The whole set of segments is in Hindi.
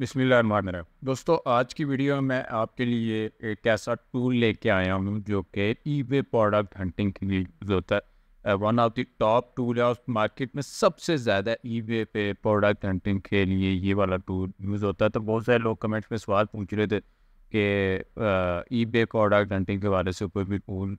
बिस्मिल्लाह दोस्तों आज की वीडियो में मैं आपके लिए एक ऐसा टूल लेके आया हूँ जो कि ई वे प्रोडक्ट हंटिंग के लिए यूज़ होता है one of the top tool है और मार्केट में सबसे ज़्यादा ई वे पे प्रोडक्ट हंटिंग के लिए ये वाला टूल यूज़ होता है तो बहुत सारे लोग कमेंट्स में सवाल पूछ रहे थे कि ई बे प्रोडक्ट हंटिंग के बारे से कोई भी टूल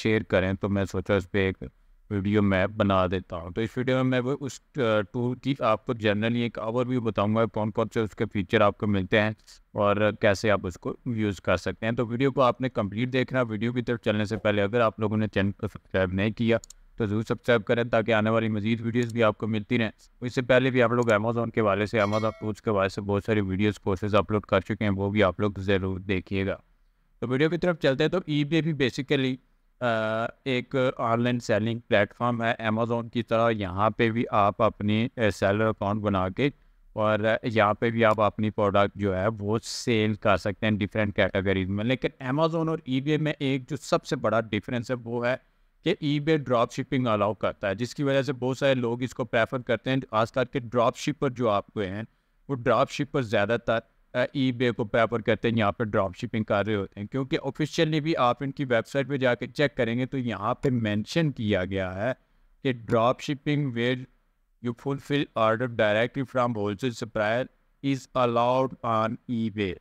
शेयर uh, करें तो मैं सोचा उस पर एक वीडियो मैप बना देता हूँ तो इस वीडियो में मैं उस टूल की आपको जनरली एक ओवरव्यू बताऊँगा कौन कौन से उसके फीचर आपको मिलते हैं और कैसे आप उसको यूज़ कर सकते हैं तो वीडियो को आपने कंप्लीट देखना वीडियो की तरफ चलने से पहले अगर आप लोगों ने चैनल को सब्सक्राइब नहीं किया तो ज़रूर सब्सक्राइब करें ताकि आने वाली मजीद वीडियोस भी आपको मिलती रहें इससे पहले भी आप लोग अमेज़ोन के वाले से अमेजोन टूल्स के वाले से बहुत सारी वीडियोस कोर्सेज अपलोड कर चुके हैं वो भी आप लोग ज़रूर देखिएगा तो वीडियो की तरफ चलते हैं तो ई भी बेसिकली एक ऑनलाइन सेलिंग प्लेटफॉर्म है अमेज़ोन की तरह यहाँ पे भी आप अपनी सेलर अकाउंट बना के और यहाँ पे भी आप अपनी प्रोडक्ट जो है वो सेल कर सकते हैं डिफरेंट कैटेगरीज में लेकिन अमेज़ोन और ई में एक जो सबसे बड़ा डिफरेंस है वो है कि eBay drop shipping allow करता है जिसकी वजह से बहुत सारे लोग इसको प्रेफर करते हैं खास करके ड्रॉप शिपर जो आपको हैं वो ड्रॉप शिपर ज़्यादातर ई बे को पेपर कहते हैं यहाँ पर ड्रॉप शिपिंग कर रहे होते हैं क्योंकि ऑफिशियली भी आप इनकी वेबसाइट पर जाके चेक करेंगे तो यहाँ पर मैंशन किया गया है कि drop shipping where you fulfil order directly from wholesale supplier is allowed on eBay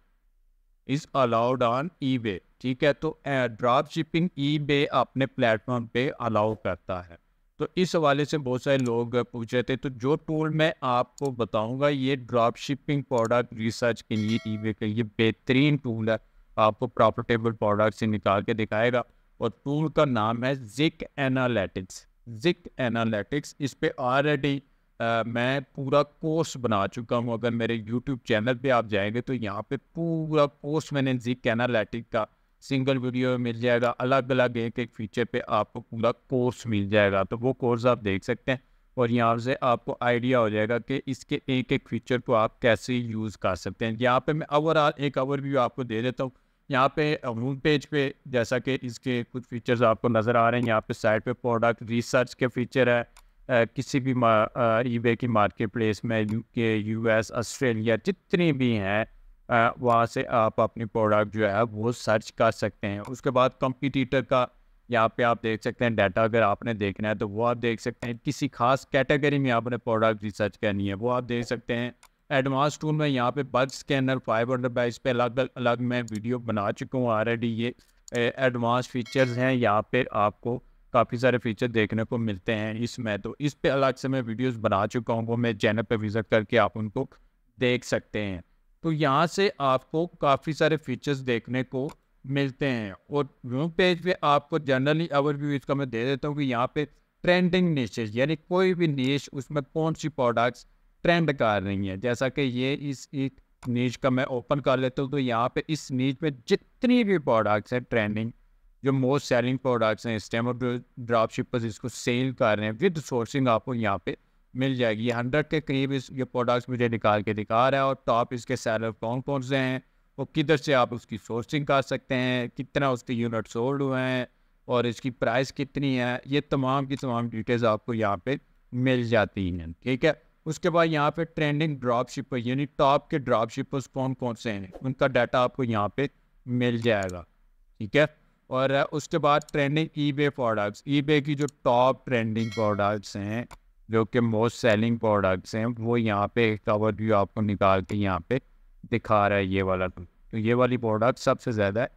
is allowed on eBay ठीक है तो ड्रॉप शिपिंग ई बे अपने प्लेटफॉर्म पर अलाउ करता है तो इस हवाले से बहुत सारे लोग पूछ रहे थे तो जो टूल मैं आपको बताऊंगा ये ड्रॉप शिपिंग प्रोडक्ट रिसर्च के लिए ई के लिए बेहतरीन टूल है आपको प्रॉफिटेबल प्रोडक्ट से निकाल के दिखाएगा और टूल का नाम है जिक एनालिटिक्स जिक एनालिटिक्स इस पर ऑलरेडी मैं पूरा कोर्स बना चुका हूँ अगर मेरे यूट्यूब चैनल पर आप जाएंगे तो यहाँ पर पूरा कोर्स मैंने जिक एनालिटिक का सिंगल वीडियो मिल जाएगा अलग अलग एक एक फीचर पे आपको पूरा कोर्स मिल जाएगा तो वो कोर्स आप देख सकते हैं और यहाँ से आपको आइडिया हो जाएगा कि इसके एक एक फीचर को आप कैसे यूज़ कर सकते हैं यहाँ पे मैं ओवरऑल एक ओवरव्यू आपको दे देता हूँ यहाँ पे होम पेज पे जैसा कि इसके कुछ फीचर्स आपको नज़र आ रहे हैं यहाँ पे साइड पे प्रोडक्ट रिसर्च के फीचर है आ, किसी भी ई की मार्केट प्लेस में यू के यू ऑस्ट्रेलिया जितनी भी हैं वहाँ से आप अपनी प्रोडक्ट जो है वो सर्च कर सकते हैं उसके बाद कंपटीटर का यहाँ पे आप देख सकते हैं डाटा अगर आपने देखना है तो वो आप देख सकते हैं किसी खास कैटेगरी में आपने प्रोडक्ट रिसर्च करनी है वो आप देख सकते हैं एडवांस टूल में यहाँ पे बग स्कैनर फाइबर डिवाइस पे अलग अलग मैं वीडियो बना चुका हूँ ऑलरेडी ये एडवांस फीचर्स हैं यहाँ पे आपको काफ़ी सारे फीचर देखने को मिलते हैं इसमें तो इस पर अलग से मैं वीडियोज़ बना चुका हूँ वो मैं चैनल पर विज़िट करके आप उनको देख सकते हैं तो यहाँ से आपको काफ़ी सारे फीचर्स देखने को मिलते हैं और व्यू पेज पे आपको जनरली ओवरव्यू इसका मैं दे देता हूँ कि यहाँ पे ट्रेंडिंग नीचे यानी कोई भी नीच उसमें कौन सी प्रोडक्ट्स ट्रेंड कर रही हैं जैसा कि ये इस एक नीच का मैं ओपन कर लेता हूँ तो यहाँ पे इस नीच में जितनी भी प्रोडक्ट्स हैं ट्रेंडिंग जो मोस्ट सेलिंग प्रोडक्ट्स हैं इस टाइम और ड्रॉप शिपर्स इसको सेल कर रहे हैं विद सोर्सिंग आपको यहाँ पर मिल जाएगी ये हंड्रेड के करीब इस ये प्रोडक्ट्स मुझे निकाल के दिखा रहा है और टॉप इसके सेलर कौन कौन से हैं और किधर से आप उसकी सोर्सिंग कर सकते हैं कितना उसके यूनिट सोल्ड हुए हैं और इसकी प्राइस कितनी है ये तमाम की तमाम डिटेल्स आपको यहाँ पे मिल जाती हैं ठीक है उसके बाद यहाँ पे ट्रेंडिंग ड्रॉप शिपर यानी टॉप के ड्रॉप शिपर्स कौन कौन से हैं उनका डाटा आपको यहाँ पे मिल जाएगा ठीक है और उसके बाद ट्रेंडिंग ई बे प्रोडक्ट्स ई बे की जो टॉप ट्रेंडिंग प्रोडक्ट्स हैं जो कि मोस्ट सेलिंग प्रोडक्ट्स हैं वो यहाँ पे एक कवर तो व्यू आपको निकाल के यहाँ पे दिखा रहा है ये वाला तो ये वाली प्रोडक्ट सबसे ज़्यादा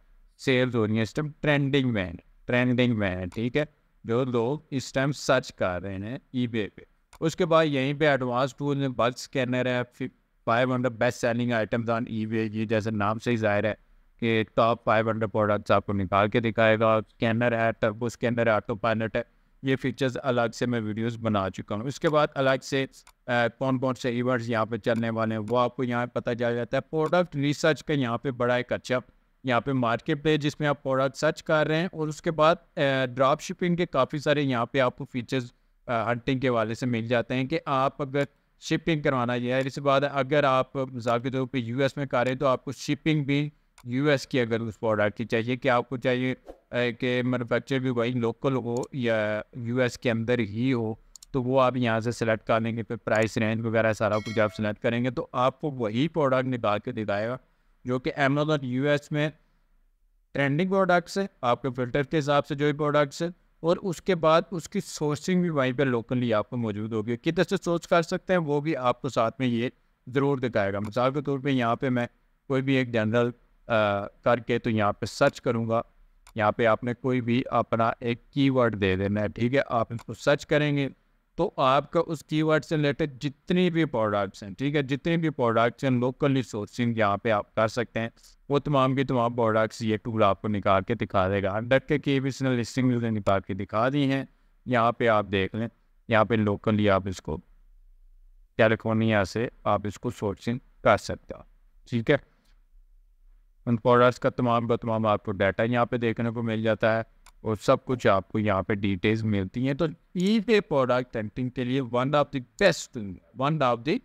सेल्स हो रही है इस टाइम ट्रेंडिंग में है ट्रेंडिंग में है ठीक है जो लोग इस टाइम सर्च कर रहे हैं ई पे उसके बाद यहीं पे एडवांस टूल में बल्क स्कैनर है five hundred best selling items on eBay ये जैसे नाम से ही जाहिर है कि टॉप फाइव हंड्रेड प्रोडक्ट्स आपको निकाल के दिखाएगा स्कैनर है टर्बो स्कैनर है ऑटो पायलट है ये फीचर्स अलग से मैं वीडियोस बना चुका हूँ इसके बाद अलग से आ, कौन कौन से ईवर्ड्स यहाँ पे चलने वाले हैं वो आपको यहाँ पता चल जाता है प्रोडक्ट रिसर्च का यहाँ पे बड़ा एक अच्छा यहाँ पे मार्केट प्लेस जिसमें आप प्रोडक्ट सर्च कर रहे हैं और उसके बाद ड्रॉप शिपिंग के काफ़ी सारे यहाँ पे आपको फीचर्स हंटिंग के वाले से मिल जाते हैं कि आप अगर शिपिंग करवाना है इसके बाद अगर आप मिसाल तौर पर यू में कर रहे हैं तो आपको शिपिंग भी यूएस की अगर उस प्रोडक्ट की चाहिए कि आपको चाहिए कि मैनुफेक्चर भी वही लोकल हो या यूएस के अंदर ही हो तो वो आप यहाँ से सिलेक्ट कर लेंगे फिर प्राइस रेंज वगैरह सारा कुछ आप सिलेक्ट करेंगे तो आपको वही प्रोडक्ट निकाल के दिखाएगा जो कि अमेजोन एस में ट्रेंडिंग प्रोडक्ट्स है आपके फिल्टर के हिसाब से जो भी प्रोडक्ट्स है और उसके बाद उसकी सोर्सिंग भी वहीं पर लोकली आपको मौजूद होगी कितने से सोर्स कर सकते हैं वो भी आपको साथ में ये ज़रूर दिखाएगा मिसाल के तौर पर यहाँ पर मैं कोई भी एक जनरल करके तो यहाँ पे सर्च करूँगा यहाँ पे आपने कोई भी अपना एक कीवर्ड दे देना है ठीक है आप इसको सर्च करेंगे तो आपका उस कीवर्ड से रिलेटेड जितनी भी प्रोडक्ट्स हैं ठीक है जितने भी प्रोडक्ट्स हैं लोकली सोर्सिंग यहाँ पे आप कर सकते हैं वो तमाम की तमाम प्रोडक्ट्स ये टूल आपको निकाल के दिखा देगा डट के की भी इसने लिस्टिंग भी निकाल के दिखा दी हैं यहाँ पे आप देख लें यहाँ पे लोकली आप इसको कैलिफोर्निया से आप इसको सोर्सिंग कर सकते हो ठीक है उन प्रोडक्ट्स का तमाम का तमाम आपको डाटा यहाँ पे देखने को मिल जाता है और सब कुछ आपको यहाँ पे डिटेल्स मिलती हैं तो ई पे प्रोडक्ट हंटिंग के लिए one of the best tool one of the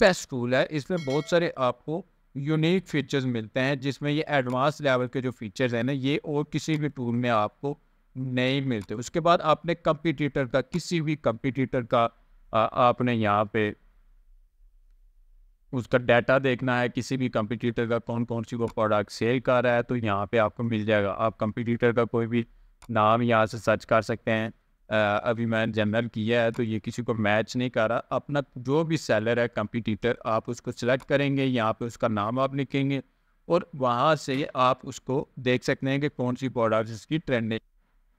best tool है इसमें बहुत सारे आपको यूनिक फीचर्स मिलते हैं जिसमें ये एडवांस लेवल के जो फीचर्स हैं ना ये और किसी भी टूल में आपको नहीं मिलते उसके बाद आपने कंपिटिटर का किसी भी कंपिटिटर का आ, आपने यहाँ पे उसका डाटा देखना है किसी भी कंपटीटर का कौन कौन सी वो प्रोडक्ट सेल कर रहा है तो यहाँ पे आपको मिल जाएगा आप कंपटीटर का कोई भी नाम यहाँ से सर्च कर सकते हैं आ, अभी मैंने जनरल किया है तो ये किसी को मैच नहीं कर रहा अपना जो भी सेलर है कंपटीटर आप उसको सिलेक्ट करेंगे यहाँ पे उसका नाम आप लिखेंगे और वहाँ से आप उसको देख सकते हैं कि कौन सी प्रोडक्ट्स इसकी ट्रेंडिंग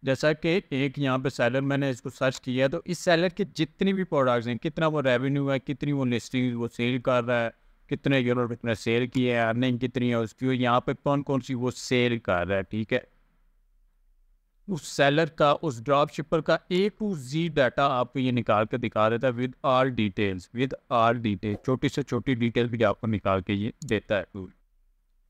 जैसा कि एक यहाँ पे सेलर मैंने इसको सर्च किया है तो इस सेलर के जितने भी प्रोडक्ट्स हैं कितना वो रेवेन्यू है कितनी वो लिस्टिंग वो सेल कर रहा है कितने यूरो कितने सेल किए हैं अर्निंग कितनी है उसकी यहाँ पे कौन कौन सी वो सेल कर रहा है ठीक है उस सेलर का उस ड्रॉप शिपर का ए टू जी डाटा आपको ये निकाल के दिखा देता है with all details with all detail छोटी से छोटी डिटेल भी आपको निकाल के ये देता है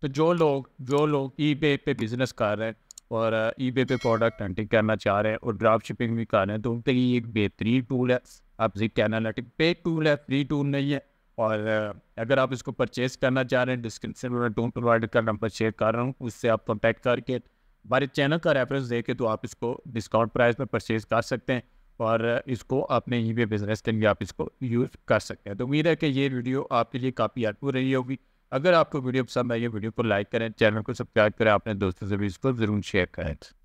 तो जो लोग जो लोग ई पे बिजनेस कर रहे हैं और ई पे प्रोडक्ट हंटिंग करना चाह रहे हैं और ड्राफ्ट शिपिंग भी कर रहे हैं तो उनके लिए एक बेहतरीन टूल है आप जिक एनालिटिक पे टूल है फ्री टूल नहीं है और अगर आप इसको परचेज करना चाह रहे हैं डिस्क्रिप्शन में टूल प्रोवाइड का नंबर शेयर कर रहा हूँ उससे आप कॉन्टैक्ट करके हमारे चैनल का रेफरेंस दे के तो आप इसको डिस्काउंट प्राइस में परचेज कर सकते हैं और इसको अपने ई बिजनेस के लिए आप इसको यूज़ कर सकते हैं तो उम्मीद है कि ये वीडियो आपके लिए काफ़ी हेल्पफुल रही होगी अगर आपको वीडियो पसंद आई है वीडियो को लाइक करें चैनल को सब्सक्राइब करें अपने दोस्तों से भी इसको ज़रूर शेयर करें